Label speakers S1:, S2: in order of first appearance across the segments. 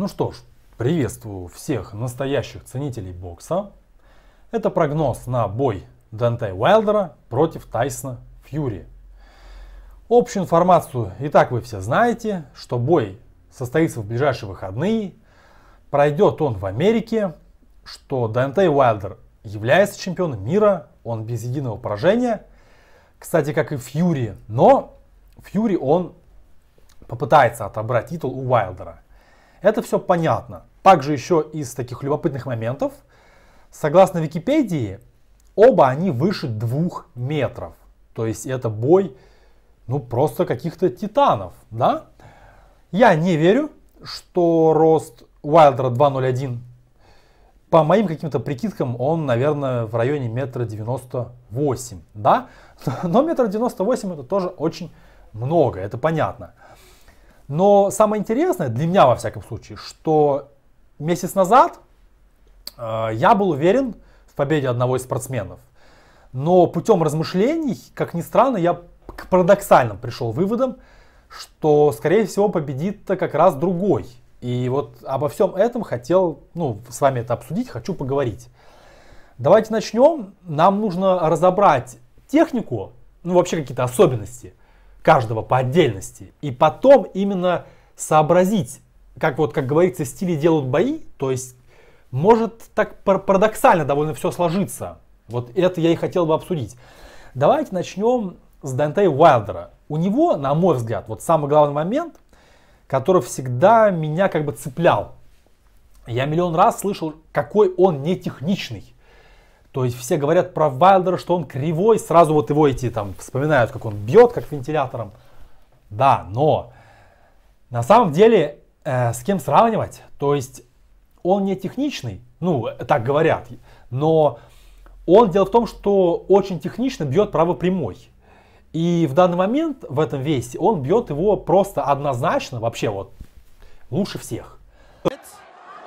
S1: Ну что ж, приветствую всех настоящих ценителей бокса. Это прогноз на бой Данте Уайлдера против Тайсона Фьюри. Общую информацию и так вы все знаете, что бой состоится в ближайшие выходные. Пройдет он в Америке, что Данте Уайлдер является чемпионом мира, он без единого поражения. Кстати, как и Фьюри, но Фьюри он попытается отобрать титул у Уайлдера – это все понятно. Также еще из таких любопытных моментов, согласно Википедии, оба они выше двух метров. То есть это бой, ну просто каких-то титанов, да? Я не верю, что рост Уайлдера 201, по моим каким-то прикидкам, он, наверное, в районе метра 98, да? Но метр 98 это тоже очень много, это понятно. Но самое интересное, для меня во всяком случае, что месяц назад э, я был уверен в победе одного из спортсменов. Но путем размышлений, как ни странно, я к парадоксальным пришел выводам, что, скорее всего, победит-то как раз другой. И вот обо всем этом хотел, ну, с вами это обсудить, хочу поговорить. Давайте начнем. Нам нужно разобрать технику, ну, вообще какие-то особенности каждого по отдельности. И потом именно сообразить, как вот, как говорится, стили делают бои, то есть может так парадоксально довольно все сложиться. Вот это я и хотел бы обсудить. Давайте начнем с Дантей Уайлдера. У него, на мой взгляд, вот самый главный момент, который всегда меня как бы цеплял. Я миллион раз слышал, какой он не техничный. То есть все говорят про Вайлдера, что он кривой, сразу вот его эти там вспоминают, как он бьет, как вентилятором. Да, но на самом деле э, с кем сравнивать? То есть он не техничный, ну э, так говорят, но он дело в том, что очень технично бьет право прямой. И в данный момент в этом весе он бьет его просто однозначно, вообще вот лучше всех.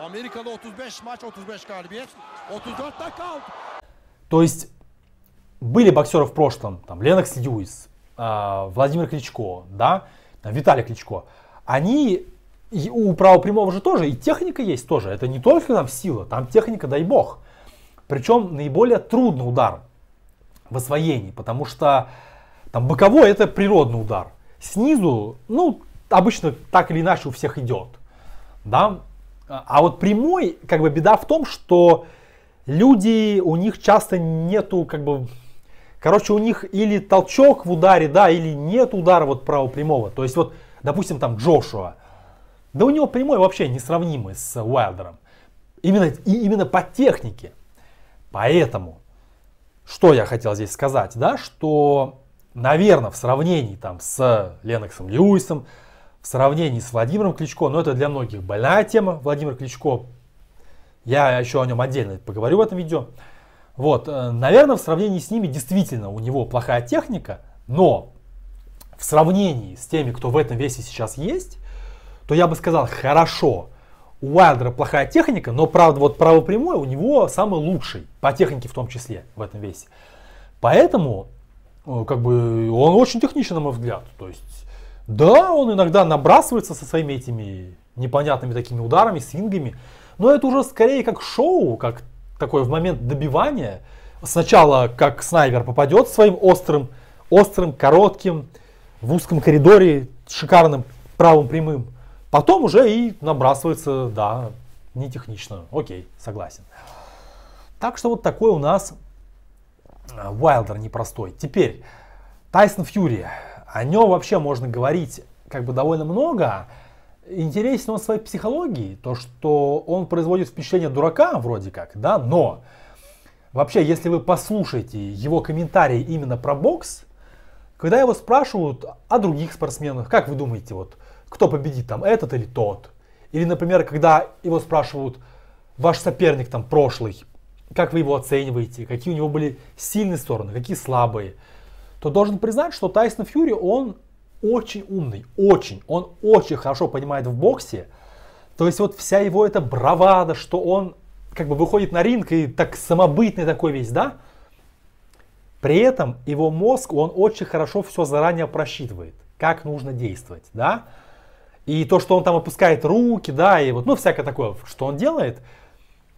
S1: Amerikalı 35 maç 35 galibiyet. 34 da то есть были боксеры в прошлом, там Ленокс Льюис, а, Владимир Кличко, да, Виталий Кличко. Они у правопрямого же тоже, и техника есть тоже. Это не только там сила, там техника, дай бог. Причем наиболее трудный удар в освоении, потому что там боковой это природный удар. Снизу, ну, обычно так или иначе у всех идет. Да? А вот прямой, как бы беда в том, что люди, у них часто нету как бы... Короче, у них или толчок в ударе, да, или нет удара вот правого прямого. То есть вот, допустим, там Джошуа. Да у него прямой вообще несравнимый с Уайлдером. Именно, и именно по технике. Поэтому, что я хотел здесь сказать, да, что, наверное, в сравнении там с Леноксом Льюисом, в сравнении с Владимиром Кличко, но это для многих больная тема, Владимир Кличко я еще о нем отдельно поговорю в этом видео. Вот, э, наверное, в сравнении с ними действительно у него плохая техника, но в сравнении с теми, кто в этом весе сейчас есть, то я бы сказал, хорошо, у Уайлдера плохая техника, но правда вот право у него самый лучший, по технике в том числе в этом весе. Поэтому э, как бы он очень техничен, на мой взгляд. То есть, да, он иногда набрасывается со своими этими непонятными такими ударами, свингами, но это уже скорее как шоу, как такой в момент добивания. Сначала как снайпер попадет своим острым, острым, коротким, в узком коридоре, шикарным правым прямым. Потом уже и набрасывается, да, не технично. Окей, согласен. Так что вот такой у нас а, Уайлдер непростой. Теперь, Тайсон Фьюри. О нем вообще можно говорить как бы довольно много интересен он своей психологией, то, что он производит впечатление дурака вроде как, да, но вообще, если вы послушаете его комментарии именно про бокс, когда его спрашивают о других спортсменах, как вы думаете, вот, кто победит там, этот или тот? Или, например, когда его спрашивают, ваш соперник там прошлый, как вы его оцениваете, какие у него были сильные стороны, какие слабые, то должен признать, что Тайсон Фьюри, он очень умный, очень. Он очень хорошо понимает в боксе. То есть вот вся его эта бравада, что он как бы выходит на ринг и так самобытный такой весь, да? При этом его мозг, он очень хорошо все заранее просчитывает, как нужно действовать, да? И то, что он там опускает руки, да, и вот, ну, всякое такое, что он делает,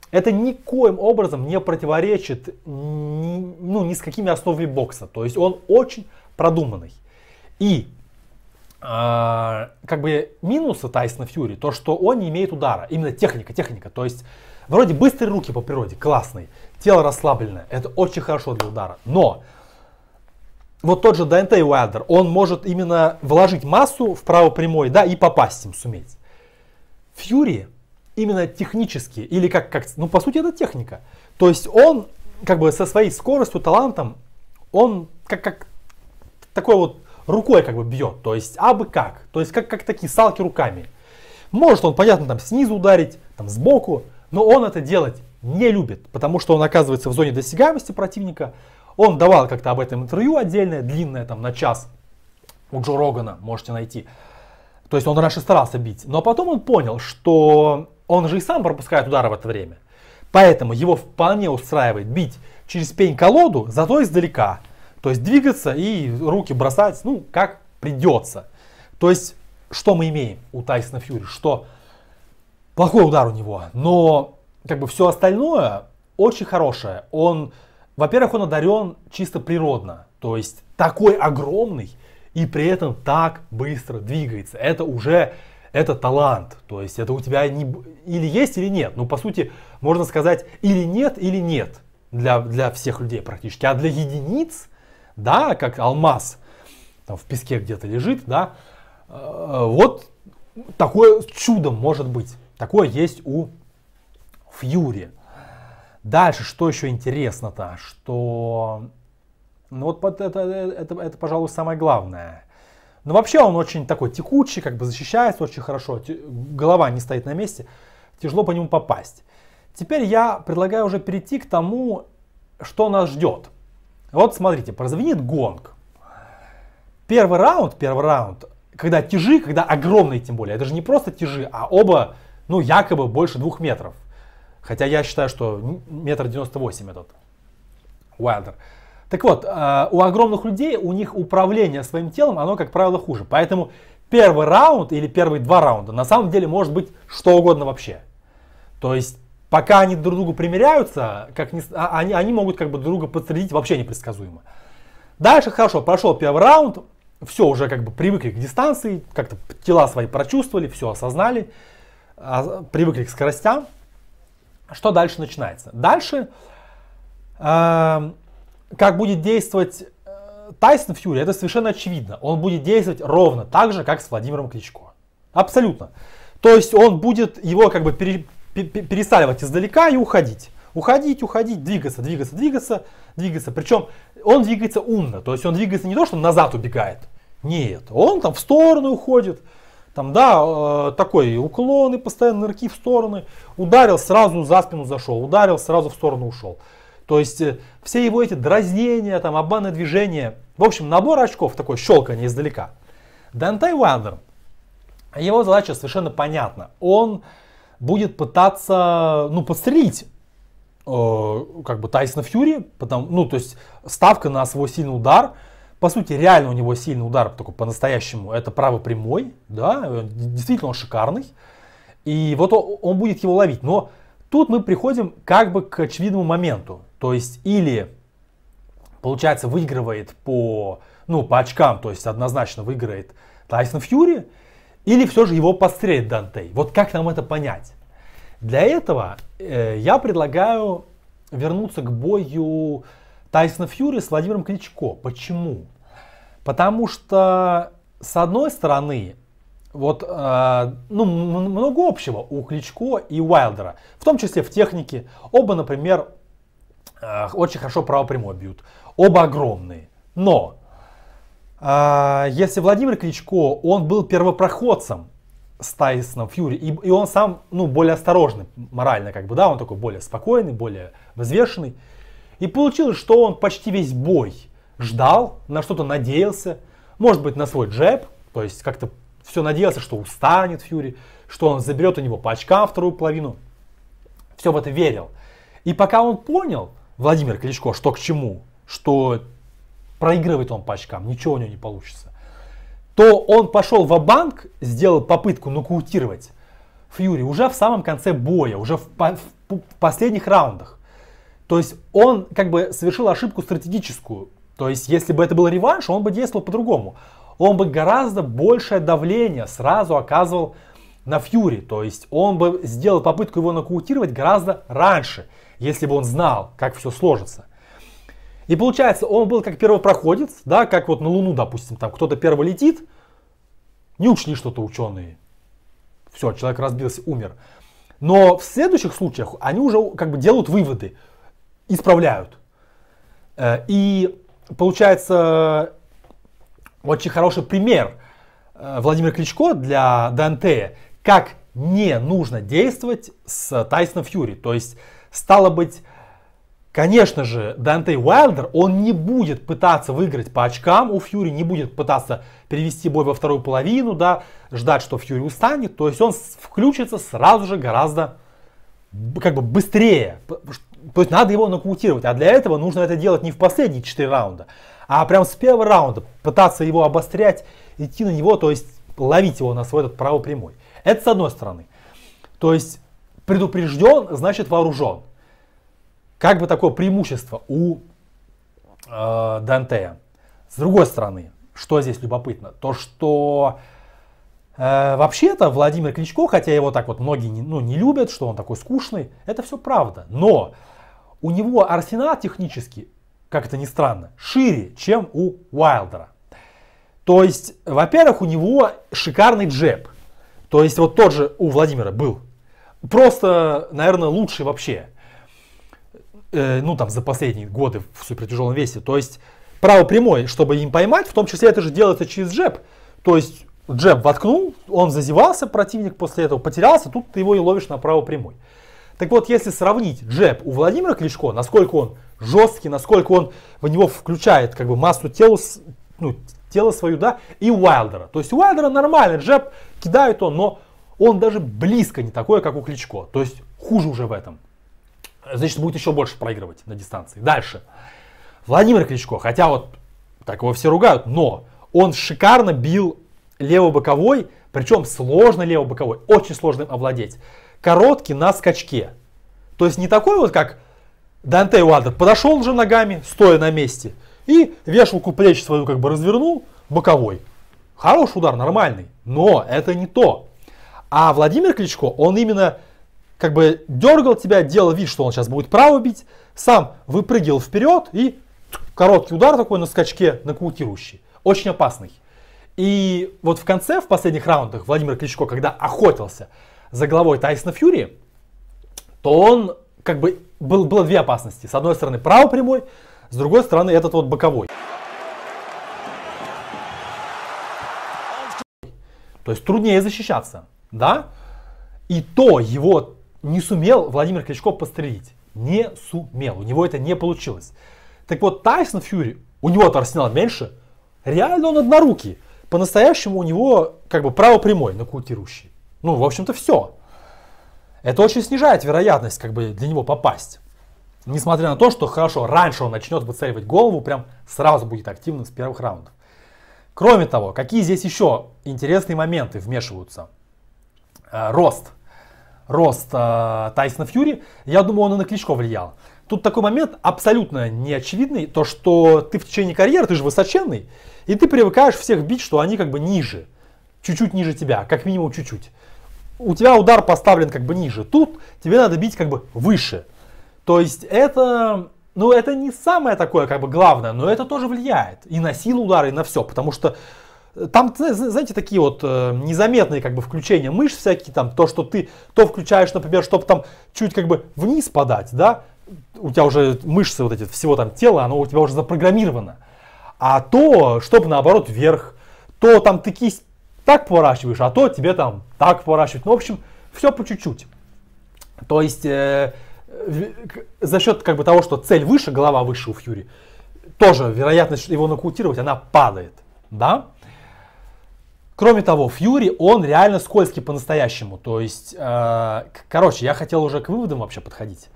S1: это никоим образом не противоречит ни, ну, ни с какими основами бокса. То есть он очень продуманный. И а, как бы минуса Тайсона Фьюри, то, что он не имеет удара. Именно техника, техника. То есть, вроде быстрые руки по природе, классный. Тело расслабленное, это очень хорошо для удара. Но вот тот же Дэнте Уайлдер, он может именно вложить массу в вправо прямой, да, и попасть им суметь. Фьюри именно технически, или как, как, ну, по сути, это техника. То есть он, как бы, со своей скоростью, талантом, он как, как такой вот рукой как бы бьет, то есть абы как, то есть как, как такие салки руками. Может он, понятно, там снизу ударить, там сбоку, но он это делать не любит, потому что он оказывается в зоне досягаемости противника. Он давал как-то об этом интервью отдельное, длинное, там на час у Джо Рогана, можете найти. То есть он раньше старался бить, но потом он понял, что он же и сам пропускает удары в это время. Поэтому его вполне устраивает бить через пень-колоду, зато издалека. То есть двигаться и руки бросать, ну, как придется. То есть, что мы имеем у Тайсона Фьюри? Что плохой удар у него, но как бы все остальное очень хорошее. Он, во-первых, он одарен чисто природно. То есть такой огромный и при этом так быстро двигается. Это уже это талант. То есть это у тебя не, или есть, или нет. Ну, по сути, можно сказать, или нет, или нет для, для всех людей практически. А для единиц да, как алмаз там в песке где-то лежит, да, э, вот такое чудо может быть. Такое есть у Фьюри. Дальше, что еще интересно-то, что... Ну вот это, это, это, это, пожалуй, самое главное. Но ну, вообще он очень такой текучий, как бы защищается очень хорошо, голова не стоит на месте, тяжело по нему попасть. Теперь я предлагаю уже перейти к тому, что нас ждет. Вот смотрите, прозвенит гонг. Первый раунд, первый раунд, когда тяжи, когда огромные тем более, это же не просто тяжи, а оба, ну, якобы больше двух метров. Хотя я считаю, что метр девяносто восемь этот Уайлдер. Так вот, э, у огромных людей, у них управление своим телом, оно, как правило, хуже. Поэтому первый раунд или первые два раунда на самом деле может быть что угодно вообще. То есть пока они друг другу примеряются, как не, а, они, они могут как бы друга подсредить вообще непредсказуемо. Дальше хорошо, прошел первый раунд, все уже как бы привыкли к дистанции, как-то тела свои прочувствовали, все осознали, а, привыкли к скоростям. Что дальше начинается? Дальше, э, как будет действовать э, Тайсон Фьюри, это совершенно очевидно. Он будет действовать ровно так же, как с Владимиром Кличко. Абсолютно. То есть он будет его как бы пере, пересаливать издалека и уходить. Уходить, уходить, двигаться, двигаться, двигаться, двигаться. Причем он двигается умно. То есть он двигается не то, что назад убегает. Нет, он там в стороны уходит. Там, да, э, такой уклоны, постоянно нырки в стороны. Ударил, сразу за спину зашел. Ударил, сразу в сторону ушел. То есть э, все его эти дразнения, там, обманные движения. В общем, набор очков, такой щелканье издалека. Дэн Тайвандер, его задача совершенно понятна. Он будет пытаться, ну, подстрелить э, как бы Тайсона Фьюри, потому, ну, то есть ставка на свой сильный удар, по сути, реально у него сильный удар, только по-настоящему, это право прямой, да, э, действительно он шикарный, и вот он, он будет его ловить, но тут мы приходим как бы к очевидному моменту, то есть или, получается, выигрывает по, ну, по очкам, то есть однозначно выиграет Тайсон Фьюри, или все же его подстрелит Дантей? Вот как нам это понять? Для этого э, я предлагаю вернуться к бою Тайсона Фьюри с Владимиром Кличко. Почему? Потому что, с одной стороны, вот, э, ну, много общего у Кличко и Уайлдера. В том числе в технике. Оба, например, э, очень хорошо правопрямой бьют. Оба огромные. Но а, если Владимир Кличко, он был первопроходцем с Тайсоном Фьюри, и, и он сам, ну, более осторожный морально, как бы, да, он такой более спокойный, более взвешенный. И получилось, что он почти весь бой ждал, на что-то надеялся, может быть, на свой джеб, то есть как-то все надеялся, что устанет Фьюри, что он заберет у него по очкам вторую половину. Все в это верил. И пока он понял, Владимир Кличко, что к чему, что проигрывает он по очкам, ничего у него не получится, то он пошел в банк сделал попытку нокаутировать Фьюри уже в самом конце боя, уже в, по в последних раундах. То есть он как бы совершил ошибку стратегическую. То есть если бы это был реванш, он бы действовал по-другому. Он бы гораздо большее давление сразу оказывал на Фьюри. То есть он бы сделал попытку его нокаутировать гораздо раньше, если бы он знал, как все сложится. И получается, он был как первопроходец, да, как вот на Луну, допустим, там кто-то первый летит, не учли что-то ученые. Все, человек разбился, умер. Но в следующих случаях они уже как бы делают выводы, исправляют. Э, и получается очень хороший пример э, Владимир Кличко для Дантея, как не нужно действовать с Тайсоном Фьюри. То есть, стало быть, Конечно же, Данте Уайлдер, он не будет пытаться выиграть по очкам у Фьюри, не будет пытаться перевести бой во вторую половину, да, ждать, что Фьюри устанет. То есть он включится сразу же гораздо как бы быстрее. То есть надо его нокаутировать. А для этого нужно это делать не в последние 4 раунда, а прям с первого раунда пытаться его обострять, идти на него, то есть ловить его на свой этот правый прямой. Это с одной стороны. То есть предупрежден, значит вооружен. Как бы такое преимущество у э, Дантея. С другой стороны, что здесь любопытно, то что э, вообще-то Владимир Кличко, хотя его так вот многие не, ну, не любят, что он такой скучный, это все правда. Но у него арсенал технически, как это ни странно, шире, чем у Уайлдера. То есть, во-первых, у него шикарный джеб. То есть вот тот же у Владимира был. Просто, наверное, лучший вообще э, ну там за последние годы в супертяжелом весе. То есть право прямой, чтобы им поймать, в том числе это же делается через джеб. То есть джеб воткнул, он зазевался, противник после этого потерялся, тут ты его и ловишь на право прямой. Так вот, если сравнить джеб у Владимира Кличко, насколько он жесткий, насколько он в него включает как бы массу тела, ну, тело свою, да, и Уайлдера. То есть у Уайлдера нормальный джеб кидает он, но он даже близко не такой, как у Кличко. То есть хуже уже в этом значит, будет еще больше проигрывать на дистанции. Дальше. Владимир Кличко, хотя вот так его все ругают, но он шикарно бил левобоковой, причем сложно левобоковой, очень сложным овладеть. Короткий на скачке. То есть не такой вот, как Данте Уадер подошел уже ногами, стоя на месте, и вешалку плеч свою как бы развернул, боковой. Хороший удар, нормальный, но это не то. А Владимир Кличко, он именно как бы дергал тебя, делал вид, что он сейчас будет право бить, сам выпрыгивал вперед и короткий удар такой на скачке нокаутирующий. Очень опасный. И вот в конце, в последних раундах, Владимир Кличко, когда охотился за головой Тайсона Фьюри, то он, как бы, был, было две опасности. С одной стороны, право прямой, с другой стороны, этот вот боковой. То есть труднее защищаться, да? И то его не сумел Владимир Кличко пострелить. Не сумел. У него это не получилось. Так вот, Тайсон Фьюри, у него от арсенал меньше, реально он однорукий. По-настоящему у него как бы право прямой нокаутирующий. Ну, в общем-то, все. Это очень снижает вероятность как бы для него попасть. Несмотря на то, что хорошо, раньше он начнет выцеливать голову, прям сразу будет активным с первых раундов. Кроме того, какие здесь еще интересные моменты вмешиваются? А, рост рост э, Тайсона Фьюри, я думаю, он и на Кличко влиял. Тут такой момент абсолютно неочевидный, то что ты в течение карьеры, ты же высоченный, и ты привыкаешь всех бить, что они как бы ниже, чуть-чуть ниже тебя, как минимум чуть-чуть. У тебя удар поставлен как бы ниже, тут тебе надо бить как бы выше. То есть это, ну это не самое такое как бы главное, но это тоже влияет и на силу удара, и на все, потому что там, знаете, такие вот э, незаметные как бы включения мышц всякие, там, то, что ты то включаешь, например, чтобы там чуть как бы вниз подать, да, у тебя уже мышцы вот эти, всего там тела, оно у тебя уже запрограммировано. А то, чтобы наоборот вверх, то там ты кисть так поворачиваешь, а то тебе там так поворачивать. Ну, в общем, все по чуть-чуть. То есть э, за счет как бы того, что цель выше, голова выше у Фьюри, тоже вероятность его нокаутировать, она падает. Да? Кроме того, Фьюри, он реально скользкий по-настоящему. То есть, э, короче, я хотел уже к выводам вообще подходить.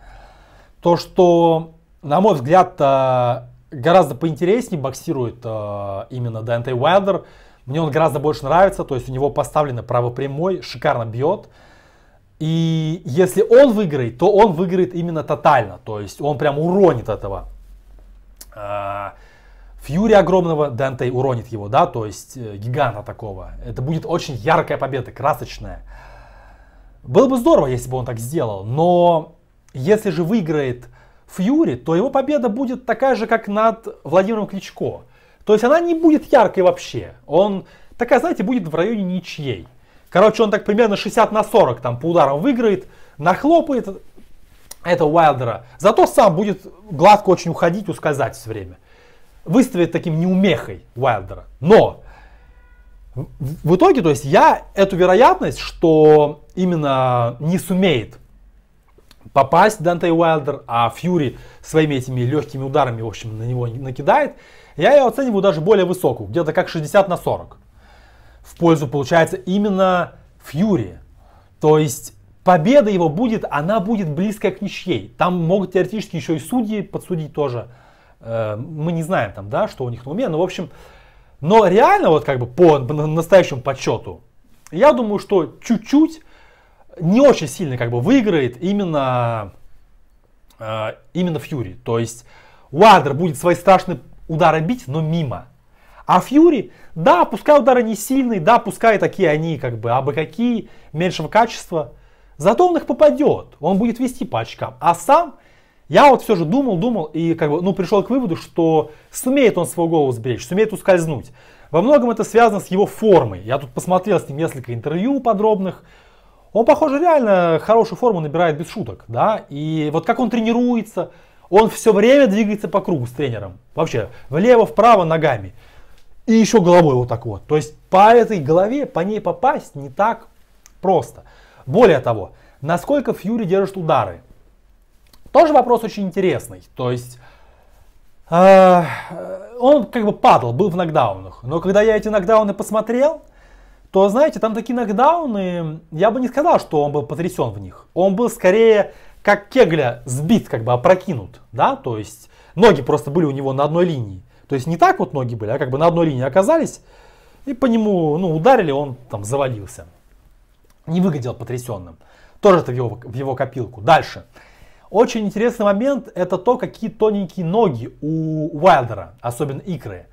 S1: То, что, на мой взгляд, э, гораздо поинтереснее боксирует э, именно Дэнте Уайлдер. Мне он гораздо больше нравится, то есть у него поставлено право шикарно бьет. И если он выиграет, то он выиграет именно тотально, то есть он прям уронит этого. Э, Фьюри огромного, Дантей уронит его, да, то есть э, гиганта такого. Это будет очень яркая победа, красочная. Было бы здорово, если бы он так сделал, но если же выиграет Фьюри, то его победа будет такая же, как над Владимиром Кличко. То есть она не будет яркой вообще. Он такая, знаете, будет в районе ничьей. Короче, он так примерно 60 на 40 там по ударам выиграет, нахлопает это Уайлдера. Зато сам будет гладко очень уходить, ускользать все время выставить таким неумехой Уайлдера. Но в итоге, то есть я эту вероятность, что именно не сумеет попасть Данте Уайлдер, а Фьюри своими этими легкими ударами, в общем, на него накидает, я ее оцениваю даже более высокую, где-то как 60 на 40. В пользу получается именно Фьюри. То есть победа его будет, она будет близкая к ничьей. Там могут теоретически еще и судьи подсудить тоже. Э, мы не знаем там, да, что у них на уме, но ну, в общем, но реально вот как бы по настоящему подсчету, я думаю, что чуть-чуть не очень сильно как бы выиграет именно э, именно Фьюри. То есть Уайлдер будет свои страшные удары бить, но мимо. А Фьюри, да, пускай удары не сильные, да, пускай такие они как бы абы какие, меньшего качества, зато он их попадет, он будет вести по очкам. А сам я вот все же думал, думал и как бы, ну, пришел к выводу, что сумеет он свой голову сберечь, сумеет ускользнуть. Во многом это связано с его формой. Я тут посмотрел с ним несколько интервью подробных. Он, похоже, реально хорошую форму набирает без шуток, да, и вот как он тренируется, он все время двигается по кругу с тренером, вообще, влево-вправо ногами, и еще головой вот так вот. То есть по этой голове, по ней попасть не так просто. Более того, насколько Фьюри держит удары, тоже вопрос очень интересный. То есть э, он как бы падал, был в нокдаунах. Но когда я эти нокдауны посмотрел, то, знаете, там такие нокдауны, я бы не сказал, что он был потрясен в них. Он был скорее как кегля сбит, как бы опрокинут, да, то есть ноги просто были у него на одной линии. То есть не так вот ноги были, а как бы на одной линии оказались, и по нему, ну, ударили, он там завалился. Не выглядел потрясенным. Тоже это в его, в его копилку. Дальше. Очень интересный момент это то, какие тоненькие ноги у Уайлдера, особенно икры.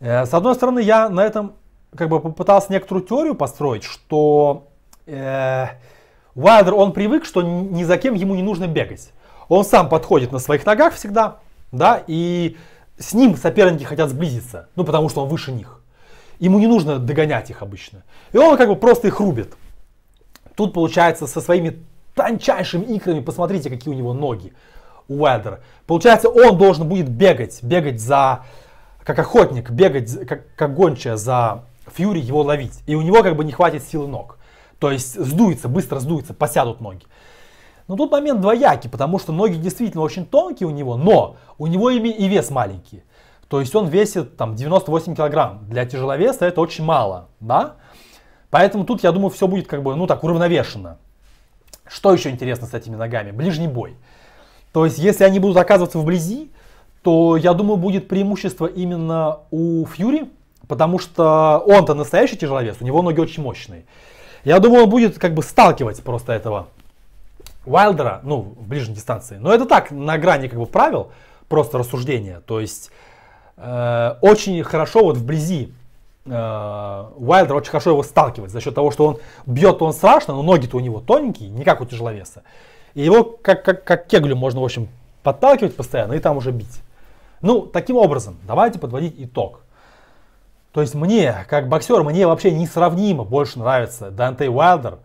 S1: Э, с одной стороны, я на этом как бы попытался некоторую теорию построить, что э, Уайлдер, он привык, что ни за кем ему не нужно бегать. Он сам подходит на своих ногах всегда, да, и с ним соперники хотят сблизиться, ну, потому что он выше них. Ему не нужно догонять их обычно. И он как бы просто их рубит. Тут, получается, со своими тончайшими икрами. Посмотрите, какие у него ноги. У Получается, он должен будет бегать, бегать за, как охотник, бегать, как, как гончая за Фьюри, его ловить. И у него как бы не хватит силы ног. То есть сдуется, быстро сдуется, посядут ноги. Но тут момент двоякий, потому что ноги действительно очень тонкие у него, но у него ими и вес маленький. То есть он весит там 98 килограмм. Для тяжеловеса это очень мало, да? Поэтому тут, я думаю, все будет как бы, ну так, уравновешено. Что еще интересно с этими ногами? Ближний бой. То есть, если они будут оказываться вблизи, то, я думаю, будет преимущество именно у Фьюри, потому что он-то настоящий тяжеловес, у него ноги очень мощные. Я думаю, он будет как бы сталкивать просто этого Уайлдера, ну, в ближней дистанции. Но это так, на грани как бы правил, просто рассуждения. То есть, э, очень хорошо вот вблизи Э, Уайлдер очень хорошо его сталкивает за счет того, что он бьет он страшно, но ноги-то у него тоненькие, не как у тяжеловеса. И его как, как, как кеглю можно, в общем, подталкивать постоянно и там уже бить. Ну, таким образом, давайте подводить итог. То есть мне, как боксер, мне вообще несравнимо больше нравится Данте Уайлдер.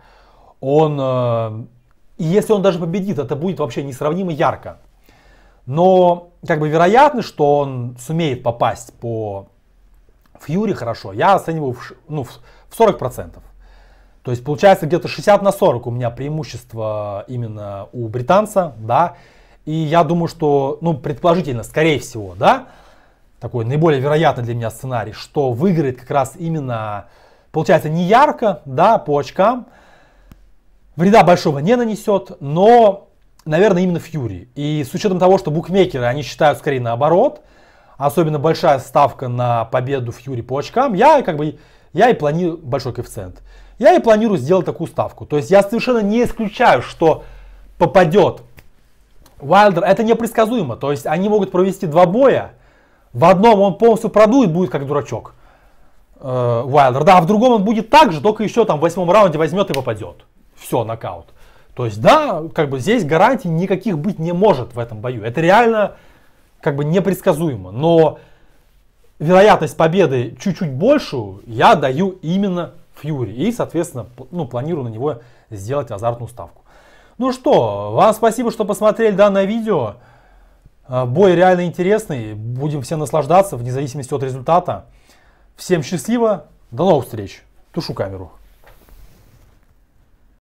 S1: Он, э, и если он даже победит, это будет вообще несравнимо ярко. Но, как бы вероятно, что он сумеет попасть по Фьюри хорошо, я оцениваю в, ну, в 40%. То есть получается где-то 60 на 40 у меня преимущество именно у британца, да. И я думаю, что, ну, предположительно, скорее всего, да, такой наиболее вероятный для меня сценарий, что выиграет как раз именно, получается, не ярко, да, по очкам, вреда большого не нанесет, но, наверное, именно Фьюри. И с учетом того, что букмекеры, они считают скорее наоборот – особенно большая ставка на победу Фьюри по очкам, я как бы, я и планирую, большой коэффициент, я и планирую сделать такую ставку. То есть я совершенно не исключаю, что попадет Уайлдер. Это непредсказуемо. То есть они могут провести два боя. В одном он полностью продует, будет как дурачок. Э, Уайлдер. Да, а в другом он будет так же, только еще там в восьмом раунде возьмет и попадет. Все, нокаут. То есть, да, как бы здесь гарантий никаких быть не может в этом бою. Это реально как бы непредсказуемо. Но вероятность победы чуть-чуть большую я даю именно Фьюри. И, соответственно, ну, планирую на него сделать азартную ставку. Ну что, вам спасибо, что посмотрели данное видео. А, бой реально интересный. Будем все наслаждаться, вне зависимости от результата. Всем счастливо. До новых встреч. Тушу камеру.